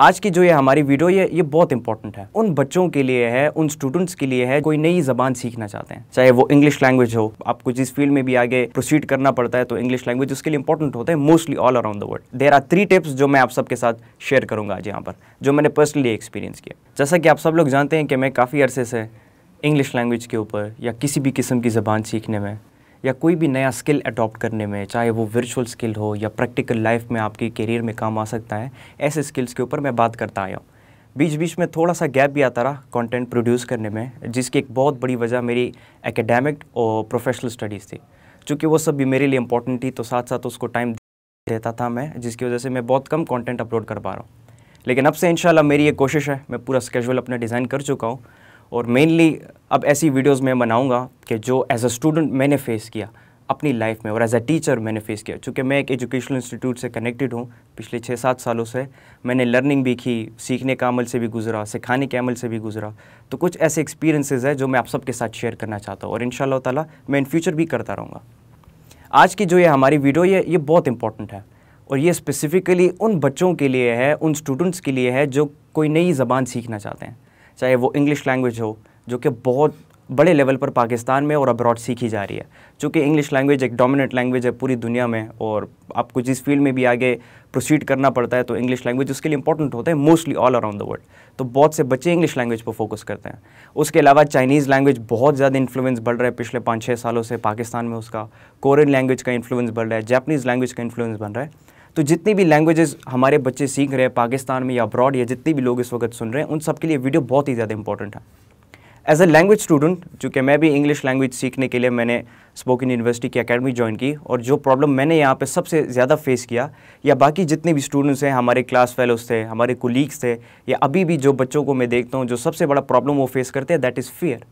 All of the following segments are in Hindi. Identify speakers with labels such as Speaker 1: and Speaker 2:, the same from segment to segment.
Speaker 1: आज की जो ये हमारी वीडियो ये ये बहुत इंपॉर्टेंट है उन बच्चों के लिए है उन स्टूडेंट्स के लिए है कोई नई जबान सीखना चाहते हैं चाहे वो इंग्लिश लैंग्वेज हो आपको जिस फील्ड में भी आगे प्रोसीड करना पड़ता है तो इंग्लिश लैंग्वेज उसके लिए इंपॉर्टेंट होता है mostly all around the world there are three tips जो मैं आप सबके साथ शेयर करूंगा आज यहाँ पर जो मैंने पर्सनली एक्सपीरियंस किया जैसा कि आप सब लोग जानते हैं कि मैं काफ़ी अरसे से इंग्लिश लैंग्वेज के ऊपर या किसी भी किस्म की ज़बान सीखने में या कोई भी नया स्किल अडॉप्ट करने में चाहे वो वर्चुअल स्किल हो या प्रैक्टिकल लाइफ में आपके करियर में काम आ सकता है ऐसे स्किल्स के ऊपर मैं बात करता आया हूँ बीच बीच में थोड़ा सा गैप भी आता रहा कंटेंट प्रोड्यूस करने में जिसकी एक बहुत बड़ी वजह मेरी एकेडमिक और प्रोफेशनल स्टडीज़ थी चूँकि वो सब भी मेरे लिए इंपॉर्टेंट थी तो साथ साथ उसको टाइम देता था मैं जिसकी वजह से मैं बहुत कम कंटेंट अपलोड कर पा रहा हूँ लेकिन अब से इंशाल्लाह मेरी ये कोशिश है मैं पूरा स्केजुअल अपना डिज़ाइन कर चुका हूँ और मेनली अब ऐसी वीडियोस मैं बनाऊंगा कि जो एज अ स्टूडेंट मैंने फेस किया अपनी लाइफ में और एज अ टीचर मैंने फेस किया चूँकि मैं एक एजुकेशनल इंस्टीट्यूट से कनेक्टेड हूँ पिछले छः सात सालों से मैंने लर्निंग भी की सीखने का अमल से भी गुजरा सिखाने के अमल से भी गुजरा तो कुछ ऐसे एक्सपीरियंसेस है जो मैं आप सबके साथ शेयर करना चाहता हूँ और इन शाह तला मैं इन फ्यूचर भी करता रहूँगा आज की जो ये हमारी वीडियो ये ये बहुत इंपॉर्टेंट है और ये स्पेसिफ़िकली उन बच्चों के लिए है उन स्टूडेंट्स के लिए है जो कोई नई ज़बान सीखना चाहते हैं चाहे वो इंग्लिश लैंग्वेज हो जो कि बहुत बड़े लेवल पर पाकिस्तान में और अब्रॉड सीखी जा रही है चूँकि इंग्लिश लैंग्वेज एक डोमिनेंट लैंग्वेज है पूरी दुनिया में और आपको जिस फील्ड में भी आगे प्रोसीड करना पड़ता है तो इंग्लिश लैंग्वेज उसके लिए इंपॉर्टेंट होता है mostly all around the world तो बहुत से बच्चे इंग्लिश लैंग्वेज पर फोकस करते हैं उसके अलावा चाइनीज़ लैंग्वेज बहुत ज़्यादा इन्फ्लुएंस बढ़ रहा है पिछले पाँच छः सालों से पाकिस्तान में उसका कोरियन लैंग्वेज का इन्फ्लुएंस बढ़ रहा है जैपनीज़ लैंग्वेज का इन्फ्लुएंस बन रहा है तो जितनी भी लैंग्वेजेस हमारे बच्चे सीख रहे हैं पाकिस्तान में या अब्रॉड या जितने भी लोग इस वक्त सुन रहे हैं उन सब के लिए वीडियो बहुत ही ज़्यादा इंपॉर्टेंट है एज अ लैंग्वेज स्टूडेंट चूँकि मैं भी इंग्लिश लैंग्वेज सीखने के लिए मैंने स्पोकन यूनिवर्सिटी की अकेडमी ज्वाइन की और जो प्रॉब्लम मैंने यहाँ पर सबसे ज़्यादा फेस किया या बाकी जितने भी स्टूडेंट्स हैं हमारे क्लास फेलोज थे हमारे कोलीग्स थे या अभी भी जो बच्चों को मैं देखता हूँ जो सबसे बड़ा प्रॉब्लम वो फेस करते हैं that is fear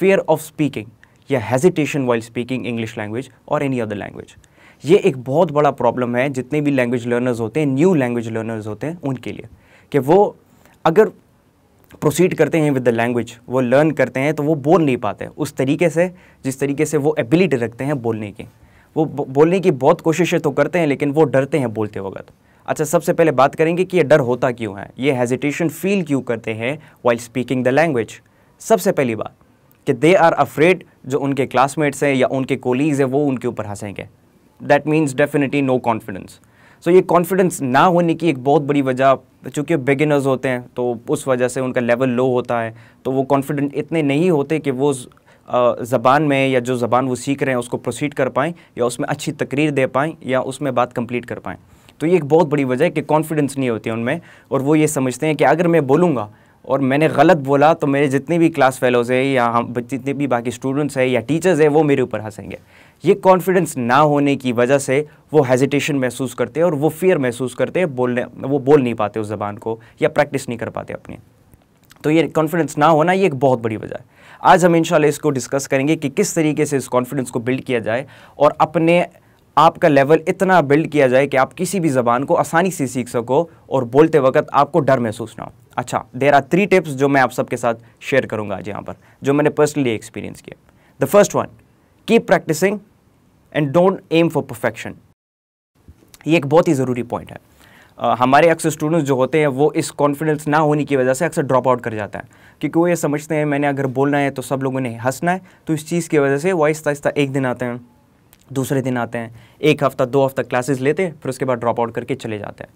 Speaker 1: fear of speaking या hesitation while speaking English language और एनी अदर लैंग्वेज ये एक बहुत बड़ा प्रॉब्लम है जितने भी लैंग्वेज लर्नर्स होते हैं न्यू लैंग्वेज लर्नर्स होते हैं उनके लिए कि वो अगर प्रोसीड करते हैं विद द लैंग्वेज वो लर्न करते हैं तो वो बोल नहीं पाते उस तरीके से जिस तरीके से वो एबिलिटी रखते हैं बोलने की वो बोलने की बहुत कोशिशें तो करते हैं लेकिन वो डरते हैं बोलते वक्त अच्छा सबसे पहले बात करेंगे कि ये डर होता क्यों है ये हेजिटेशन फील क्यों करते हैं वाइल स्पीकिंग द लैंग्वेज सबसे पहली बात कि दे आर अफ्रेड जो उनके क्लासमेट्स हैं या उनके कोलीग्स हैं वो उनके ऊपर हंसेंगे that means definitely no confidence so ये कॉन्फिडेंस ना होने की एक बहुत बड़ी वजह चूँकि बिगिनर्स होते हैं तो उस वजह से उनका लेवल लो होता है तो वो कॉन्फिडेंट इतने नहीं होते कि वो ज़बान में या जो ज़बान वो सीख रहे हैं उसको प्रोसीड कर पाएँ या उसमें अच्छी तकरीर दे पाएँ या उसमें बात कंप्लीट कर पाएँ तो ये एक बहुत बड़ी वजह है कि कॉन्फिडेंस नहीं होती उनमें और वो ये समझते हैं कि अगर मैं बोलूँगा और मैंने गलत बोला तो मेरे जितने भी क्लास फेलोज़ हैं या हम जितने भी बाकी स्टूडेंट्स हैं या टीचर्स हैं वो मेरे ऊपर हंसेंगे ये कॉन्फिडेंस ना होने की वजह से वो हेजिटेशन महसूस करते हैं और वो फियर महसूस करते हैं बोलने वो बोल नहीं पाते उस ज़बान को या प्रैक्टिस नहीं कर पाते अपनी तो ये कॉन्फिडेंस ना होना ये एक बहुत बड़ी वजह है आज हम इंशाल्लाह इसको डिस्कस करेंगे कि किस तरीके से इस कॉन्फिडेंस को बिल्ड किया जाए और अपने आपका लेवल इतना बिल्ड किया जाए कि आप किसी भी ज़बान को आसानी से सीख सको और बोलते वक्त आपको डर महसूस ना हो अच्छा देर आर थ्री टिप्स जो मैं आप सबके साथ शेयर करूँगा आज यहाँ पर जो मैंने पर्सनली एक्सपीरियंस किया the first one keep practising and don't aim for perfection ये एक बहुत ही ज़रूरी पॉइंट है uh, हमारे अक्सर स्टूडेंट्स जो होते हैं वो इस कॉन्फिडेंस ना होने की वजह से अक्सर ड्रॉप आउट कर जाता है क्योंकि वो ये समझते हैं मैंने अगर बोलना है तो सब लोगों ने हंसना है तो इस चीज़ की वजह से वो आहिस्ता आहिस्ता एक दिन आते हैं दूसरे दिन आते हैं एक हफ़्ता दो हफ्ता क्लासेस लेते हैं फिर उसके बाद ड्रॉप आउट करके चले जाते हैं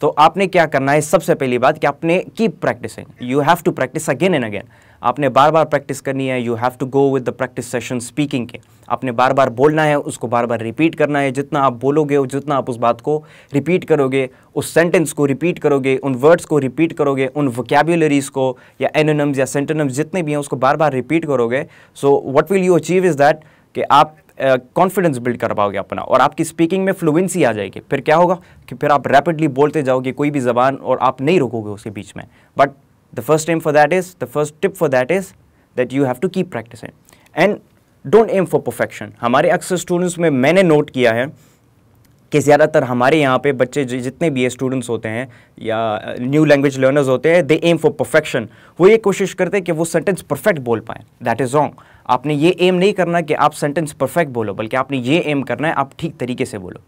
Speaker 1: तो आपने क्या करना है सबसे पहली बात कि आपने keep practising you have to practise again and again आपने बार बार प्रैक्टिस करनी है you have to go with the practice session speaking के आपने बार बार बोलना है उसको बार बार रिपीट करना है जितना आप बोलोगे और जितना आप उस बात को रिपीट करोगे उस सेंटेंस को रिपीट करोगे उन वर्ड्स को रिपीट करोगे उन वोकेबुलरीज को या एनोनम्स या सेंटेनम्स जितने भी हैं उसको बार बार रिपीट करोगे so what will you achieve is that कि आप कॉन्फिडेंस बिल्ड कर पाओगे अपना और आपकी स्पीकिंग में फ्लुएंसी आ जाएगी फिर क्या होगा कि फिर आप रैपिडली बोलते जाओगे कोई भी जबान और आप नहीं रुकोगे उसके बीच में but the first aim for that is the first tip for that is that you have to keep practice and don't aim for perfection हमारे अक्सर स्टूडेंट्स में मैंने नोट किया है कि ज़्यादातर हमारे यहाँ पे बच्चे जितने भी स्टूडेंट्स होते हैं या न्यू लैंग्वेज लर्नर्स होते हैं दे एम फॉर परफेक्शन वो ये कोशिश करते हैं कि वो सेंटेंस परफेक्ट बोल पाए दैट इज़ रॉन्ग आपने ये एम नहीं करना कि आप सेंटेंस परफेक्ट बोलो बल्कि आपने ये एम करना है आप ठीक तरीके से बोलो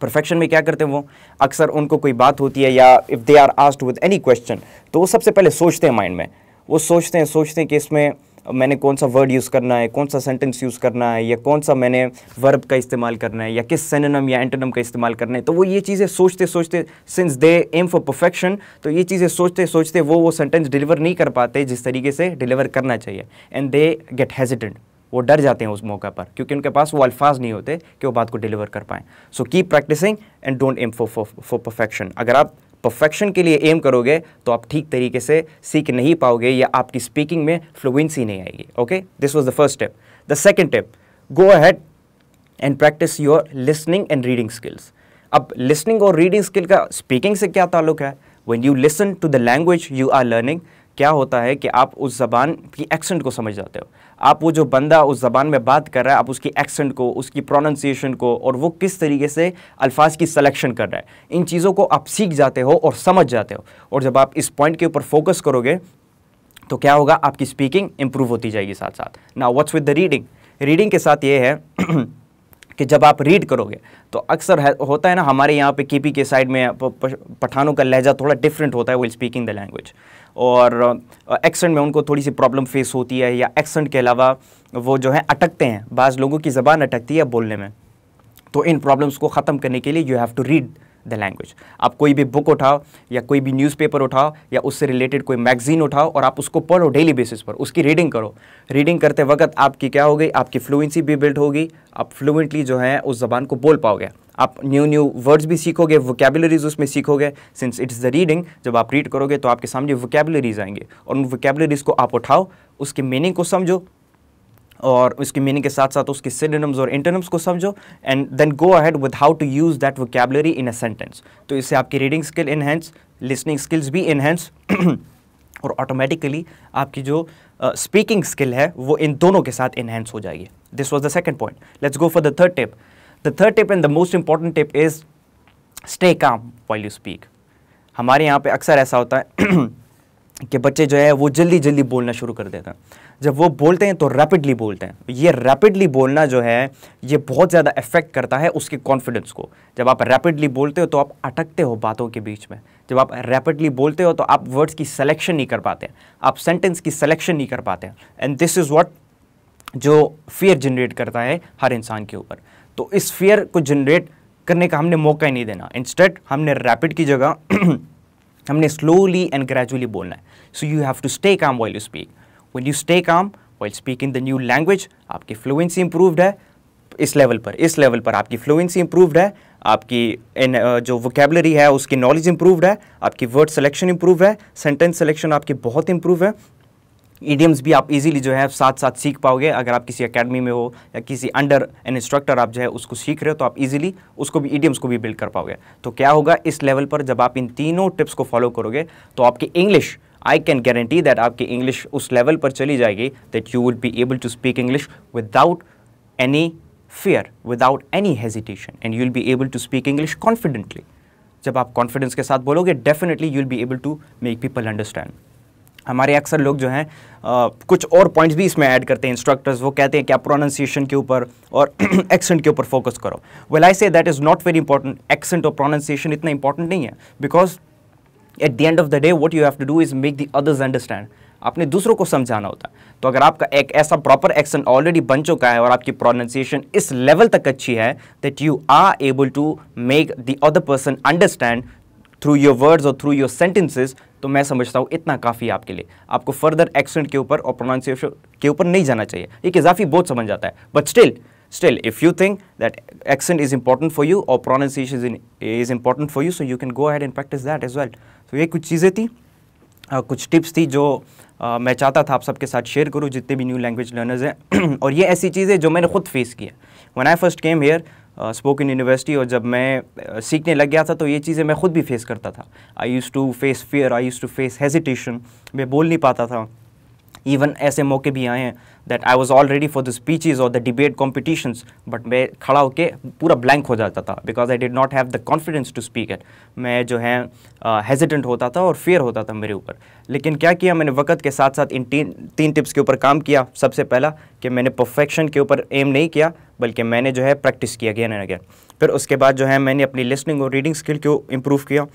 Speaker 1: परफेक्शन में क्या करते हैं वो अक्सर उनको कोई बात होती है या if they are asked with any question तो वो सबसे पहले सोचते हैं माइंड में वो सोचते हैं सोचते हैं कि इसमें मैंने कौन सा वर्ड यूज़ करना है कौन सा सेंटेंस यूज़ करना है या कौन सा मैंने वर्ब का इस्तेमाल करना है या किस सेनम या एंटनम का इस्तेमाल करना है तो वो ये चीज़ें सोचते सोचते since they aim for perfection तो ये चीज़ें सोचते सोचते वो वो सेंटेंस डिलीवर नहीं कर पाते जिस तरीके से डिलीवर करना चाहिए एंड दे गेट हेजिटेंट वो डर जाते हैं उस मौका पर क्योंकि उनके पास वो अल्फाज नहीं होते कि वो बात को डिलीवर कर पाएँ so keep practising and don't aim for for perfection अगर आप परफेक्शन के लिए एम करोगे तो आप ठीक तरीके से सीख नहीं पाओगे या आपकी स्पीकिंग में फ्लुएंसी नहीं आएगी okay this was the first step the second step go ahead and practise your listening and reading skills अब लिसनिंग और रीडिंग स्किल का स्पीकिंग से क्या ताल्लुक है when you listen to the language you are learning क्या होता है कि आप उस ज़बान की एक्सेंट को समझ जाते हो आप वो जो बंदा उस ज़बान में बात कर रहा है आप उसकी एक्सेंट को उसकी प्रोनाउंसिएशन को और वो किस तरीके से अल्फाज की सिलेक्शन कर रहा है इन चीज़ों को आप सीख जाते हो और समझ जाते हो और जब आप इस पॉइंट के ऊपर फोकस करोगे तो क्या होगा आपकी स्पीकिंग इंप्रूव होती जाएगी साथ साथ ना what's with the reading reading के साथ ये है कि जब आप रीड करोगे तो अक्सर होता है ना हमारे यहाँ पे केपी के साइड में पठानों का लहजा थोड़ा डिफरेंट होता है विल स्पीकिंग द लैंग्वेज और एक्सेंट में उनको थोड़ी सी प्रॉब्लम फेस होती है या एक्सेंट के अलावा वो जो है अटकते हैं बाज़ लोगों की ज़बान अटकती है बोलने में तो इन प्रॉब्लम्स को ख़त्म करने के लिए you have to read the language आप कोई भी बुक उठाओ या कोई भी न्यूज़पेपर उठाओ या उससे रिलेटेड कोई मैगजीन उठाओ और आप उसको पढ़ो डेली बेसिस पर उसकी रीडिंग करो रीडिंग करते वक्त आपकी क्या हो गई आपकी फ्लुएंसी भी बिल्ड होगी आप फ्लुएंटली जो है उस जबान को बोल पाओगे आप न्यू न्यू वर्ड्स भी सीखोगे वोकेबलरीज उसमें सीखोगे सिंस इट्स द रीडिंग जब आप रीड करोगे तो आपके सामने वोकेबलरीज आएंगे और उन वोकेबलरीज को आप उठाओ उसके मीनिंग को समझो और उसकी मीनिंग के साथ साथ उसके सिडनम्स और इंटरनम्स को समझो and then go ahead with how to use that vocabulary in a sentence तो इससे आपकी reading skill enhance listening skills भी इन्हेंस और ऑटोमेटिकली आपकी जो स्पीकिंग uh, स्किल है वो इन दोनों के साथ इन्हेंस हो जाएगी this was the second point let's go for the third tip the third tip and the most important tip is stay calm while you speak हमारे यहाँ पे अक्सर ऐसा होता है कि बच्चे जो है वो जल्दी जल्दी बोलना शुरू कर देते हैं जब वो बोलते हैं तो रैपिडली बोलते हैं ये रैपिडली बोलना जो है ये बहुत ज़्यादा इफेक्ट करता है उसके कॉन्फिडेंस को जब आप रैपिडली बोलते हो तो आप अटकते हो बातों के बीच में जब आप रैपिडली बोलते हो तो आप वर्ड्स की सिलेक्शन नहीं कर पाते आप सेंटेंस की सिलेक्शन नहीं कर पाते एंड दिस इज़ वॉट जो फियर जनरेट करता है हर इंसान के ऊपर तो इस फियर को जनरेट करने का हमने मौका ही नहीं देना इंस्टेड हमने रैपिड की जगह हमने स्लोली एंड ग्रेजुअली बोलना है so you have to stay calm while you speak you stay calm well speak in the new language आपकी फ्लुएंसी इंप्रूवड है इस लेवल पर इस लेवल पर आपकी फ्लुएंसी इंप्रूव्ड है आपकी इन जो वोकेबलरी है उसकी नॉलेज इंप्रूव्ड है आपकी वर्ड सिलेक्शन इंप्रूव है सेंटेंस सिलेक्शन आपकी बहुत इंप्रूव है ईडियम्स भी आप इजीली जो है साथ साथ सीख पाओगे अगर आप किसी एकेडमी में हो या किसी अंडर एन इंस्ट्रक्टर आप जो है उसको सीख रहे हो तो आप इजीली उसको भी ईडियम्स को भी बिल्ड कर पाओगे तो क्या होगा इस लेवल पर जब आप इन तीनों टिप्स को फॉलो करोगे तो आपकी English I can guarantee that आपकी इंग्लिश उस लेवल पर चली जाएगी that you will be able to speak English without any fear without any hesitation and you will be able to speak English confidently जब आप कॉन्फिडेंस के साथ बोलोगे definitely you will be able to make people understand हमारे अक्सर लोग जो हैं कुछ और पॉइंट्स भी इसमें ऐड करते हैं इंस्ट्रक्टर्स वो कहते हैं कि आप प्रोनाउंसिएशन के ऊपर और एक्सेंट के ऊपर फोकस करो well I say that is not very important accent और प्रोनाउंसिएशन इतना इंपॉर्टेंट नहीं है because at the end of the day what you have to do is make the others understand आपने दूसरों को समझाना होता है तो अगर आपका एक ऐसा प्रॉपर एक्शन ऑलरेडी बन चुका है और आपकी प्रोनाउंसिएशन इस लेवल तक अच्छी है that you are able to make the other person understand through your words और थ्रू योर सेंटेंसेज तो मैं समझता हूँ इतना काफ़ी है आपके लिए आपको फर्दर एक्सेंट के ऊपर और प्रोनाउंसिएशन के ऊपर नहीं जाना चाहिए एक इजाफी बहुत समझ जाता है but still Still, if you think that accent is important for you or pronunciation is, in, is important for you, so you can go ahead and practice that as well. So ye kuch cheeze thi uh, कुछ टिप्स थी जो uh, मैं चाहता था आप सबके साथ शेयर करूँ जितने भी न्यू लैंग्वेज लर्नर्स हैं और ये ऐसी चीज़ें जो मैंने खुद फेस किया when I first came here spoken university और जब मैं uh, सीखने लग गया था तो ये चीज़ें मैं खुद भी फेस करता था I use to face fear I use to face hesitation मैं बोल नहीं पाता था इवन ऐसे मौके भी आए हैं that I was already for the speeches और द डिबेट कॉम्पिटिशन्स बट मैं खड़ा होकर पूरा ब्लैंक हो जाता था because I did not have the confidence to speak at मैं जो है हेजिटेंट uh, होता था और फेयर होता था मेरे ऊपर लेकिन क्या किया मैंने वक्त के साथ साथ इन तीन तीन टिप्स के ऊपर काम किया सबसे पहला कि मैंने परफेक्शन के ऊपर एम नहीं किया बल्कि मैंने जो है प्रैक्टिस किया गया एंड अगेन फिर उसके बाद जो है मैंने अपनी लिसनिंग और रीडिंग स्किल को इम्प्रूव किया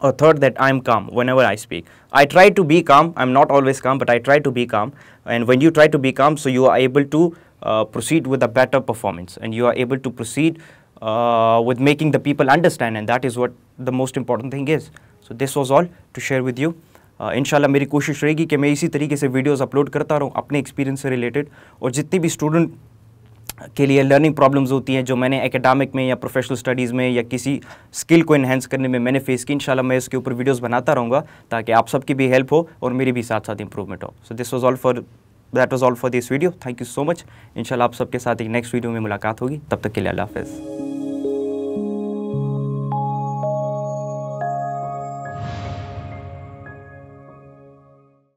Speaker 1: Or third, that I am calm whenever I speak. I try to be calm. I'm not always calm, but I try to be calm. And when you try to be calm, so you are able to uh, proceed with a better performance and you are able to proceed uh, with making the people understand and that is what the most important thing is. So this was all to share with you. In uh, मेरी कोशिश will कि मैं upload तरीके से वीडियोस अपलोड करता रहूँ अपने एक्सपीरियंस से के लिए लर्निंग प्रॉब्लम्स होती हैं जो मैंने एकेडमिक में या प्रोफेशनल स्टडीज़ में या किसी स्किल को इन्हेंस करने में मैंने फेस की इंशाल्लाह मैं इसके ऊपर वीडियोस बनाता रहूँगा ताकि आप सबकी भी हेल्प हो और मेरी भी साथ साथ इंप्रूवमेंट हो so this was all for that was all for this video thank you so much इंशाल्लाह आप सबके साथ एक नेक्स्ट वीडियो में मुलाकात होगी तब तक के लिए अल्लाह हाफिज़